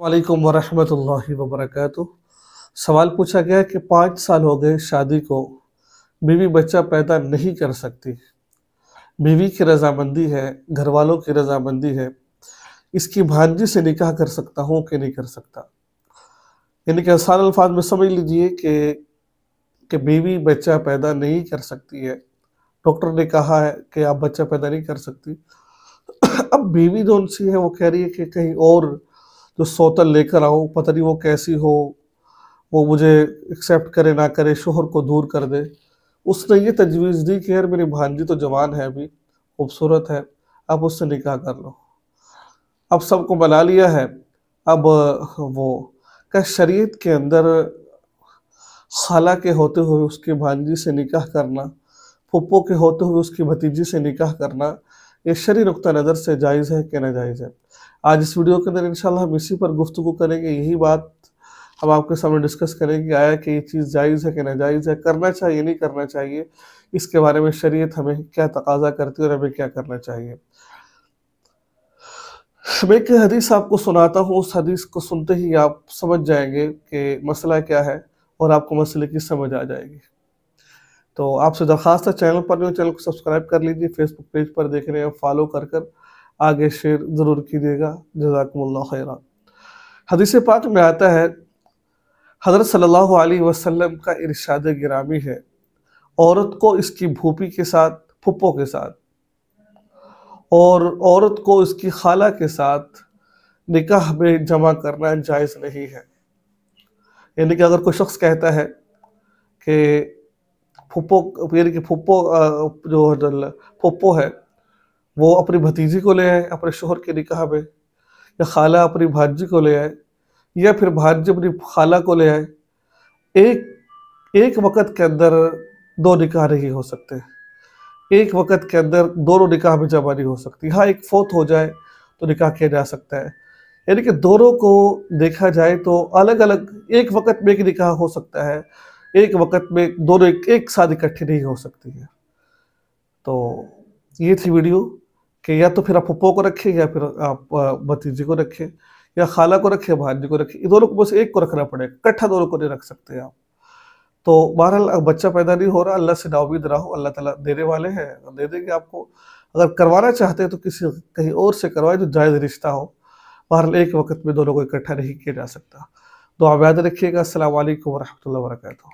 वालेकुम वरहमतुल्लाहि वबरकatuh सवाल पूछा गया कि पाँच साल हो गए शादी को बीवी बच्चा पैदा नहीं कर सकती बीवी की रजामंदी है घर वालों की रजामंदी है इसकी भांजी से निकाह कर सकता हूँ कि नहीं कर सकता यानी कि आसान अल्फाज में समझ लीजिए कि कि बीवी बच्चा पैदा नहीं कर सकती है डॉक्टर ने कहा है कि आप बच्चा पैदा नहीं कर सकती अब बीवी जो सी है वो कह रही है कि कहीं और जो सोतल लेकर आओ पता नहीं वो कैसी हो वो मुझे एक्सेप्ट करे ना करे शोहर को दूर कर दे उसने ये तजवीज़ दी कि यार मेरी भांजी तो जवान है अभी खूबसूरत है अब उससे निकाह कर लो अब सबको बना लिया है अब वो क्या शरीयत के अंदर खाला के होते हुए उसकी भांजी से निकाह करना पप्पो के होते हुए उसकी भतीजी से निकाह करना ये शरी नुक़ नज़र से जायज़ है कि ना जायज़ है आज इस वीडियो के अंदर इंशाल्लाह हम इसी पर गुफ्तु करेंगे यही बात हम आपके सामने डिस्कस करेंगे आया कि ये चीज़ जायज़ है कि नाजायज़ है करना चाहिए नहीं करना चाहिए इसके बारे में शरीयत हमें क्या तकाजा करती है और हमें क्या करना चाहिए मैं एक हदीस आपको सुनाता हूँ उस हदीस को सुनते ही आप समझ जाएंगे कि मसला क्या है और आपको मसले की समझ आ जाएगी तो आपसे दरख्वास्त है चैनल पर नहीं चैनल को सब्सक्राइब कर लीजिए फेसबुक पेज पर देख रहे हैं फॉलो कर कर आगे शेयर ज़रूर कीजिएगा जजाकमल्ला खैर हदीस पाक में आता है हजरत सल्लल्लाहु अलैहि वसल्लम का इरशाद गिरामी है औरत को इसकी भूपी के साथ फुप्पो के साथ और औरत को इसकी खाला के साथ निकाह में जमा करना जायज़ नहीं है यानी कि अगर कोई शख्स कहता है कि फुप्पो यानी कि फुप्पो जो फुप्पो है वो अपनी भतीजी को ले आए अपने शोहर के निकाह में या खाला अपनी भाजी को ले आए या फिर भाजी अपनी खाला को ले आए एक एक वक़्त के अंदर दो निकाह नहीं हो सकते एक वक़्त के अंदर दोनों निकाह में जमा नहीं हो सकती हाँ एक फोत हो जाए तो निकाह किया जा सकता है यानी कि दोनों को देखा जाए तो अलग अलग एक वक़्त में एक निकाह हो सकता है एक वक़्त में दोनों एक, एक साथ इकट्ठे नहीं हो सकती है तो ये थी वीडियो कि या तो फिर आप पप्पो को रखें या फिर आप भतीजे को रखें या खाला को रखें भाजी को रखें इन दोनों को बस एक को रखना पड़ेगा इकट्ठा दोनों को नहीं रख सकते आप तो बहरहाल बच्चा पैदा नहीं हो रहा अल्लाह से नाउमीद रहो अल्लाह ताला देने वाले हैं दे देंगे आपको अगर करवाना चाहते हैं तो किसी कहीं और से करवाए जो जायज़ रिश्ता हो बहरहाल एक वक्त में दोनों को इकट्ठा नहीं किया जा सकता तो आप याद रखिएगा असल वरहमल वरक